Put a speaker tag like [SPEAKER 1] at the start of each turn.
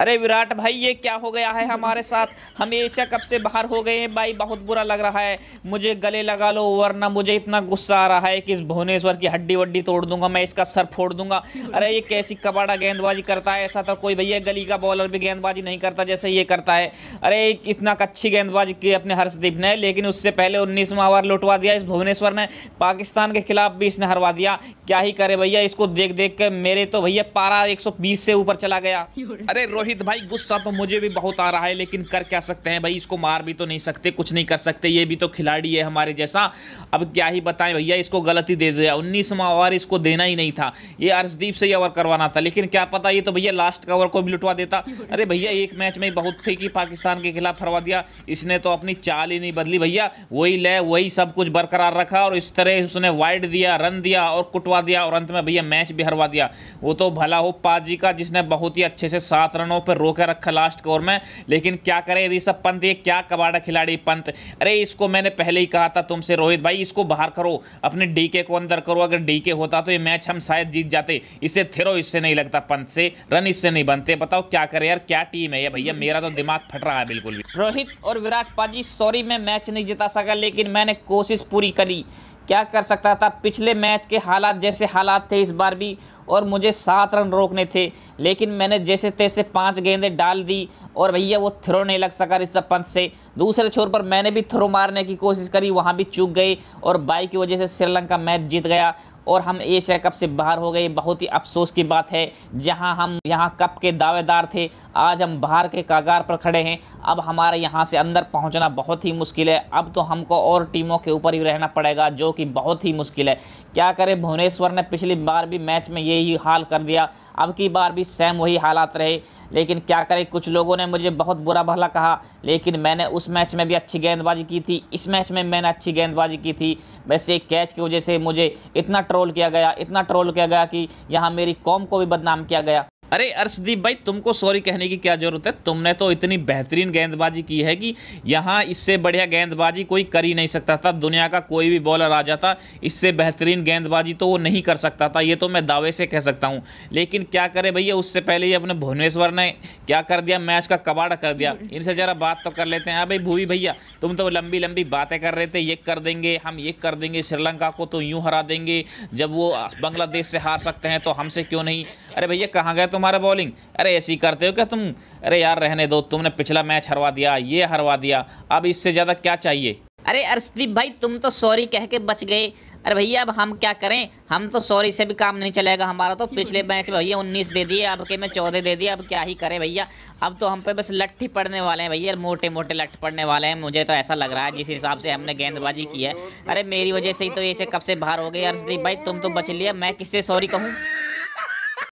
[SPEAKER 1] अरे विराट भाई ये क्या हो गया है हमारे साथ हम एशिया कप से बाहर हो गए हैं भाई बहुत बुरा लग रहा है मुझे गले लगा लो वरना मुझे इतना गुस्सा आ रहा है कि इस भुवनेश्वर की हड्डी वड्डी तोड़ दूंगा मैं इसका सर फोड़ दूंगा अरे ये कैसी कबाड़ा गेंदबाजी करता है ऐसा तो कोई भैया गली का बॉलर भी गेंदबाजी नहीं करता जैसे ये करता है अरे इतना अच्छी गेंदबाजी की अपने हर्षदीप ने लेकिन उससे पहले उन्नीसवा ओवर लुटवा दिया इस भुवनेश्वर ने पाकिस्तान के खिलाफ भी इसने हरवा दिया क्या ही करे भैया इसको देख देख के मेरे तो भैया पारा एक से ऊपर चला गया अरे रोहित भाई गुस्सा तो मुझे भी बहुत आ रहा है लेकिन कर क्या सकते हैं भाई इसको मार भी तो नहीं सकते कुछ नहीं कर सकते ये भी तो खिलाड़ी है हमारे जैसा अब क्या ही बताएं भैया इसको गलती दे दिया उन्नीसवा ओवर इसको देना ही नहीं था ये अर्शदीप से ही ओवर करवाना था लेकिन क्या पता ये तो भैया लास्ट का ओवर को भी लुटवा देता अरे भैया एक मैच में बहुत थी कि पाकिस्तान के खिलाफ हरवा दिया इसने तो अपनी चाल ही नहीं बदली भैया वही लय वही सब कुछ बरकरार रखा और इस तरह उसने वाइड दिया रन दिया और कुटवा दिया और अंत में भैया मैच भी हरवा दिया वो तो भला हो पाजी का जिसने बहुत ही अच्छे से सात रनों रनों पर रोके रखा लास्ट के ओवर में लेकिन क्या करें ऋषभ पंत ये क्या कबाड़ा खिलाड़ी पंत अरे इसको मैंने पहले ही कहा था तुमसे रोहित भाई इसको बाहर करो अपने डीके को अंदर करो अगर डीके होता तो ये मैच हम शायद जीत जाते इसे थिरो इससे नहीं लगता पंत से रन इससे नहीं बनते बताओ क्या करे यार क्या टीम है ये भैया मेरा तो दिमाग फट रहा है बिल्कुल भी रोहित और विराट पाजी सॉरी मैं मैच नहीं जिता सका लेकिन मैंने कोशिश पूरी करी क्या कर सकता था पिछले मैच के हालात जैसे हालात थे इस बार भी और मुझे सात रन रोकने थे लेकिन मैंने जैसे तैसे पांच गेंदें डाल दी और भैया वो थ्रो नहीं लग सका ऋषभ पंत से दूसरे छोर पर मैंने भी थ्रो मारने की कोशिश करी वहाँ भी चूक गए और बाई की वजह से श्रीलंका मैच जीत गया और हम एशिया कप से बाहर हो गए बहुत ही अफसोस की बात है जहां हम यहां कप के दावेदार थे आज हम बाहर के कागार पर खड़े हैं अब हमारे यहां से अंदर पहुंचना बहुत ही मुश्किल है अब तो हमको और टीमों के ऊपर ही रहना पड़ेगा जो कि बहुत ही मुश्किल है क्या करें भुवनेश्वर ने पिछली बार भी मैच में यही हाल कर दिया अब की बार भी सेम वही हालात रहे लेकिन क्या करें कुछ लोगों ने मुझे बहुत बुरा भला कहा लेकिन मैंने उस मैच में भी अच्छी गेंदबाजी की थी इस मैच में मैंने अच्छी गेंदबाजी की थी वैसे एक कैच की वजह से मुझे इतना ट्रोल किया गया इतना ट्रोल किया गया कि यहाँ मेरी कॉम को भी बदनाम किया गया अरे अर्शदीप भाई तुमको सॉरी कहने की क्या ज़रूरत है तुमने तो इतनी बेहतरीन गेंदबाजी की है कि यहाँ इससे बढ़िया गेंदबाजी कोई कर ही नहीं सकता था दुनिया का कोई भी बॉलर आ जाता इससे बेहतरीन गेंदबाजी तो वो नहीं कर सकता था ये तो मैं दावे से कह सकता हूँ लेकिन क्या करें भैया उससे पहले ही अपने भुवनेश्वर ने क्या कर दिया मैच का कबाड़ा कर दिया इनसे ज़रा बात तो कर लेते हैं हाँ भाई भूवी भैया तुम तो लंबी लंबी बातें कर रहे थे ये कर देंगे हम ये कर देंगे श्रीलंका को तो यूँ हरा देंगे जब वो बांग्लादेश से हार सकते हैं तो हमसे क्यों नहीं अरे भैया कहाँ गए तुम्हारा बॉलिंग अरे ऐसी करते हो क्या तुम अरे यार रहने दो तुमने पिछला मैच हरवा दिया ये हरवा दिया अब इससे ज़्यादा क्या चाहिए
[SPEAKER 2] अरे अर्शदीप भाई तुम तो सॉरी कह के बच गए अरे भैया अब हम क्या करें हम तो सॉरी से भी काम नहीं चलेगा हमारा तो पिछले मैच में भैया उन्नीस दे दिए अब के में चौदह दे दिए अब क्या ही करें भैया अब तो हम पे बस लट्ठी पड़ने वाले हैं भैया मोटे मोटे लठ पड़ने वाले हैं मुझे तो ऐसा लग रहा है जिस हिसाब से हमने गेंदबाजी की है अरे मेरी वजह से ही तो ऐसे कब से बाहर हो गए अर्शदीप भाई तुम तो बच लिया मैं किससे सॉरी कहूँ